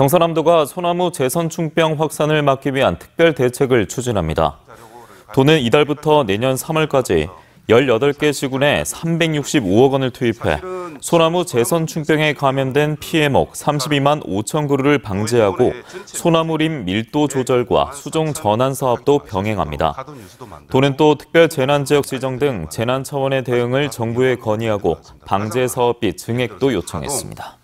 경사남도가 소나무 재선충병 확산을 막기 위한 특별 대책을 추진합니다. 도는 이달부터 내년 3월까지 18개 시군에 365억 원을 투입해 소나무 재선충병에 감염된 피해목 32만 5천 그루를 방지하고 소나무림 밀도 조절과 수종 전환 사업도 병행합니다. 도는 또 특별 재난지역 지정 등 재난 차원의 대응을 정부에 건의하고 방제 사업비 증액도 요청했습니다.